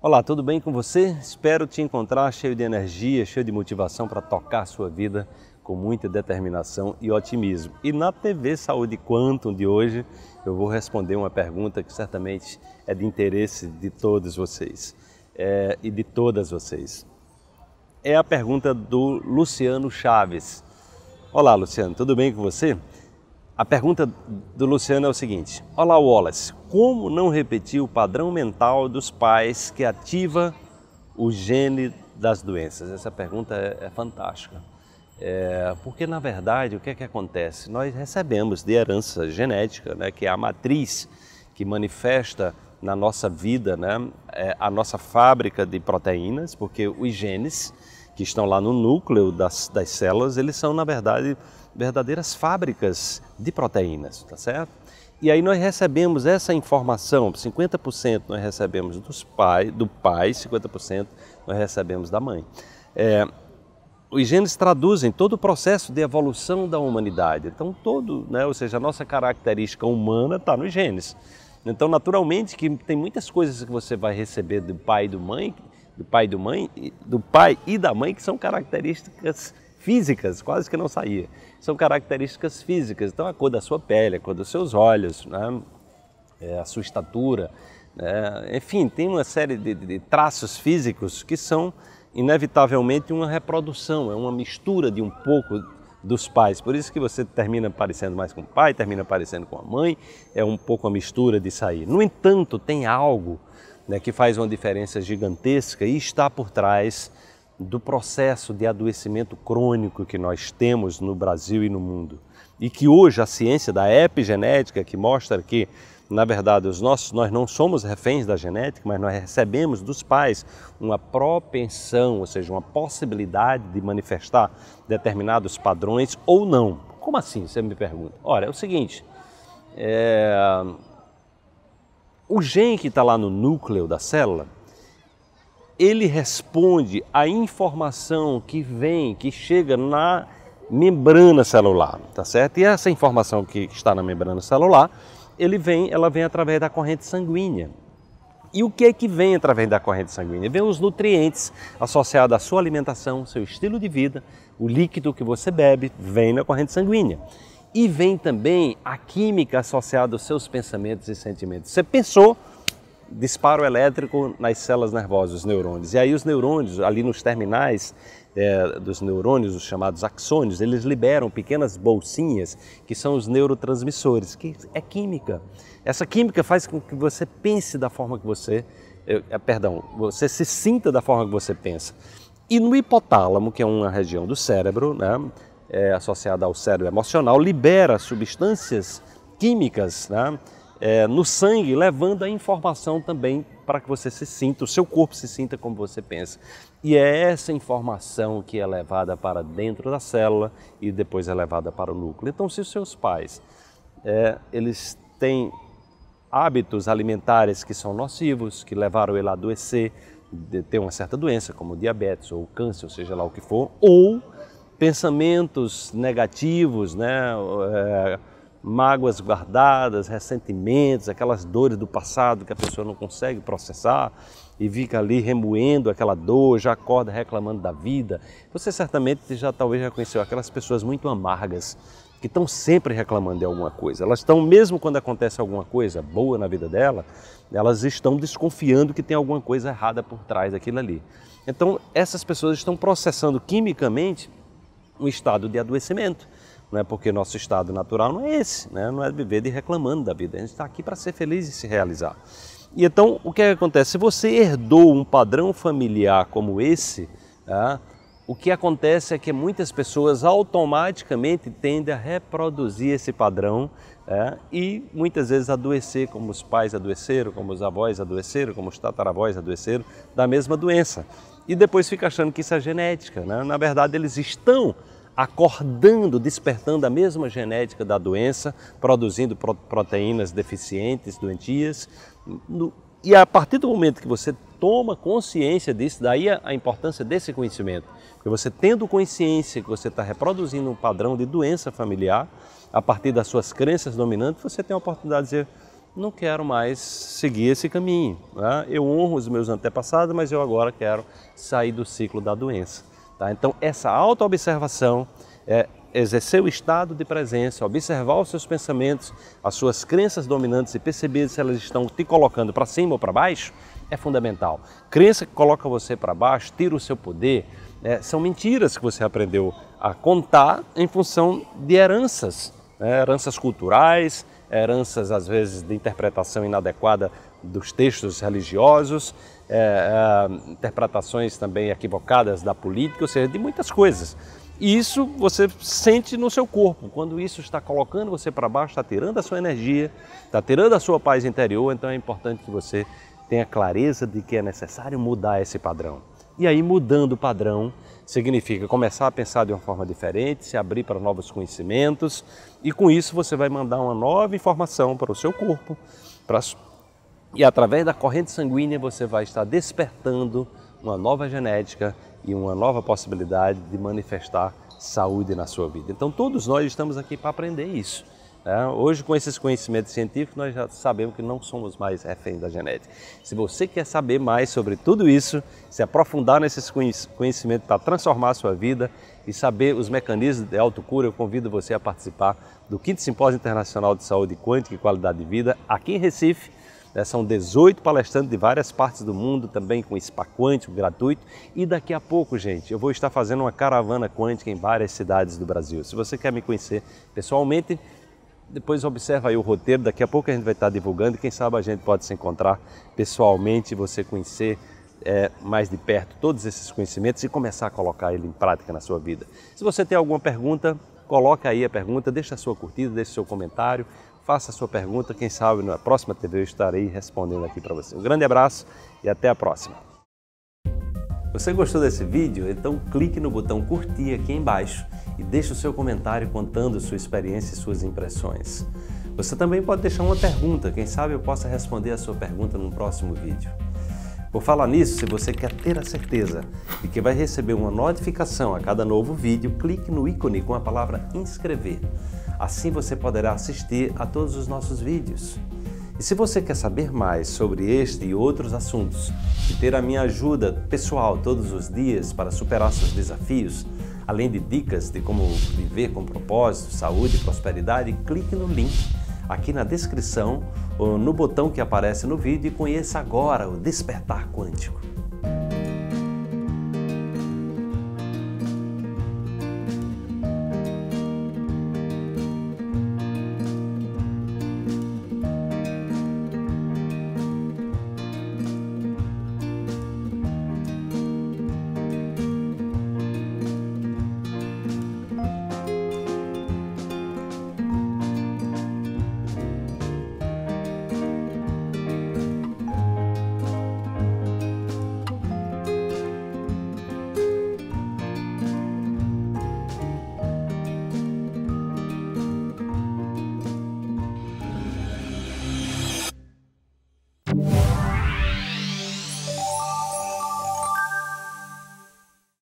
Olá, tudo bem com você? Espero te encontrar cheio de energia, cheio de motivação para tocar sua vida com muita determinação e otimismo. E na TV Saúde Quantum de hoje, eu vou responder uma pergunta que certamente é de interesse de todos vocês é, e de todas vocês. É a pergunta do Luciano Chaves. Olá, Luciano, tudo bem com você? A pergunta do Luciano é o seguinte: Olá, Wallace, como não repetir o padrão mental dos pais que ativa o gene das doenças? Essa pergunta é, é fantástica. É, porque, na verdade, o que é que acontece? Nós recebemos de herança genética, né, que é a matriz que manifesta na nossa vida né, é a nossa fábrica de proteínas, porque os genes que estão lá no núcleo das, das células, eles são, na verdade, verdadeiras fábricas de proteínas, tá certo? E aí nós recebemos essa informação, 50% nós recebemos dos pai, do pai, 50% nós recebemos da mãe. É, os genes traduzem todo o processo de evolução da humanidade. Então todo, né, ou seja, a nossa característica humana está nos genes. Então, naturalmente, que tem muitas coisas que você vai receber do pai e do mãe, do pai e do mãe, do pai e da mãe que são características físicas, quase que não saía. São características físicas, então a cor da sua pele, a cor dos seus olhos, né? é, a sua estatura, é, enfim, tem uma série de, de traços físicos que são inevitavelmente uma reprodução, é uma mistura de um pouco dos pais. Por isso que você termina parecendo mais com o pai, termina parecendo com a mãe, é um pouco a mistura de sair. No entanto, tem algo né, que faz uma diferença gigantesca e está por trás do processo de adoecimento crônico que nós temos no Brasil e no mundo. E que hoje a ciência da epigenética, que mostra que, na verdade, os nossos, nós não somos reféns da genética, mas nós recebemos dos pais uma propensão, ou seja, uma possibilidade de manifestar determinados padrões ou não. Como assim? Você me pergunta. Olha, é o seguinte: é, o gene que está lá no núcleo da célula, ele responde à informação que vem, que chega na membrana celular, tá certo? E essa informação que está na membrana celular, ele vem, ela vem através da corrente sanguínea. E o que é que vem através da corrente sanguínea? Vem os nutrientes associados à sua alimentação, seu estilo de vida, o líquido que você bebe vem na corrente sanguínea e vem também a química associada aos seus pensamentos e sentimentos. Você pensou, disparo elétrico nas células nervosas, os neurônios. E aí os neurônios, ali nos terminais é, dos neurônios, os chamados axônios, eles liberam pequenas bolsinhas que são os neurotransmissores, que é química. Essa química faz com que você pense da forma que você, é, é perdão, você se sinta da forma que você pensa. E no hipotálamo, que é uma região do cérebro, né, é, associada ao cérebro emocional, libera substâncias químicas né, é, no sangue, levando a informação também para que você se sinta, o seu corpo se sinta como você pensa. E é essa informação que é levada para dentro da célula e depois é levada para o núcleo. Então, se os seus pais é, eles têm hábitos alimentares que são nocivos, que levaram ele a adoecer, ter uma certa doença, como diabetes ou câncer, ou seja lá o que for, ou pensamentos negativos, né? É, mágoas guardadas, ressentimentos, aquelas dores do passado que a pessoa não consegue processar e fica ali remoendo aquela dor, já acorda reclamando da vida. Você certamente já talvez já conheceu aquelas pessoas muito amargas que estão sempre reclamando de alguma coisa. Elas estão mesmo quando acontece alguma coisa boa na vida dela, elas estão desconfiando que tem alguma coisa errada por trás daquilo ali. Então, essas pessoas estão processando quimicamente um estado de adoecimento, é porque nosso estado natural não é esse, né? não é viver de reclamando da vida, a gente está aqui para ser feliz e se realizar. E então, o que, é que acontece? Se você herdou um padrão familiar como esse, tá? o que acontece é que muitas pessoas automaticamente tendem a reproduzir esse padrão é, e muitas vezes adoecer, como os pais adoeceram, como os avós adoeceram, como os tataravós adoeceram, da mesma doença e depois fica achando que isso é genética. Né? Na verdade, eles estão acordando, despertando a mesma genética da doença, produzindo proteínas deficientes, doentias. e a partir do momento que você toma consciência disso, daí a, importância desse conhecimento. Porque você tendo consciência que você está reproduzindo um padrão de doença familiar, a partir das suas crenças dominantes, você tem a oportunidade de dizer, não quero mais seguir esse caminho. Né? Eu honro os meus antepassados, mas eu agora quero sair do ciclo da doença. Tá? Então, essa autoobservação, é, exercer o estado de presença, observar os seus pensamentos, as suas crenças dominantes e perceber se elas estão te colocando para cima ou para baixo, é fundamental. Crença que coloca você para baixo, tira o seu poder, é, são mentiras que você aprendeu a contar em função de heranças, né? heranças culturais, heranças, às vezes, de interpretação inadequada dos textos religiosos, é, é, interpretações também equivocadas da política, ou seja, de muitas coisas. E isso você sente no seu corpo. Quando isso está colocando você para baixo, está tirando a sua energia, está tirando a sua paz interior, então é importante que você tenha clareza de que é necessário mudar esse padrão. E aí, mudando o padrão, Significa começar a pensar de uma forma diferente, se abrir para novos conhecimentos e com isso você vai mandar uma nova informação para o seu corpo para... e através da corrente sanguínea você vai estar despertando uma nova genética e uma nova possibilidade de manifestar saúde na sua vida. Então todos nós estamos aqui para aprender isso. Né? Hoje, com esses conhecimentos científicos, nós já sabemos que não somos mais reféns da genética. Se você quer saber mais sobre tudo isso, se aprofundar nesses conhecimentos para transformar a sua vida e saber os mecanismos de autocura, eu convido você a participar do 5 Simpósio Internacional de Saúde Quântica e Qualidade de Vida aqui em Recife. Né, são 18 palestrantes de várias partes do mundo, também com spa quântico gratuito. E daqui a pouco, gente, eu vou estar fazendo uma caravana quântica em várias cidades do Brasil. Se você quer me conhecer pessoalmente, depois observa aí o roteiro, daqui a pouco a gente vai estar divulgando quem sabe a gente pode se encontrar pessoalmente, você conhecer é, mais de perto todos esses conhecimentos e começar a colocar ele em prática na sua vida. Se você tem alguma pergunta, coloca aí a pergunta, deixa a sua curtida, deixa o seu comentário, faça a sua pergunta, quem sabe na próxima TV eu estarei respondendo aqui para você. Um grande abraço e até a próxima. Você gostou desse vídeo? Então clique no botão curtir aqui embaixo e deixe o seu comentário contando sua experiência e suas impressões. Você também pode deixar uma pergunta, quem sabe eu possa responder a sua pergunta num próximo vídeo. Por falar nisso, se você quer ter a certeza de que vai receber uma notificação a cada novo vídeo, clique no ícone com a palavra inscrever. Assim você poderá assistir a todos os nossos vídeos. E se você quer saber mais sobre este e outros assuntos e ter a minha ajuda pessoal todos os dias para superar seus desafios, Além de dicas de como viver com propósito, saúde e prosperidade, clique no link aqui na descrição ou no botão que aparece no vídeo e conheça agora o Despertar Quântico.